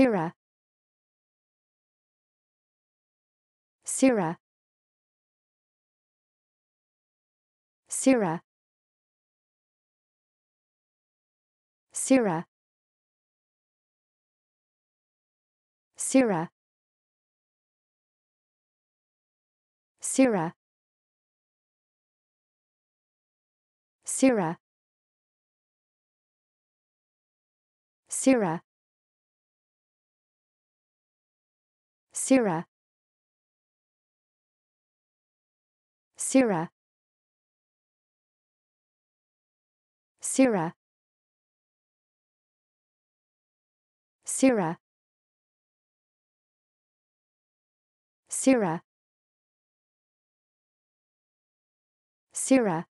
Sira Sira Sira Sira Sira Sira Sira Sira Sira Sira Sira Sira Sira Sira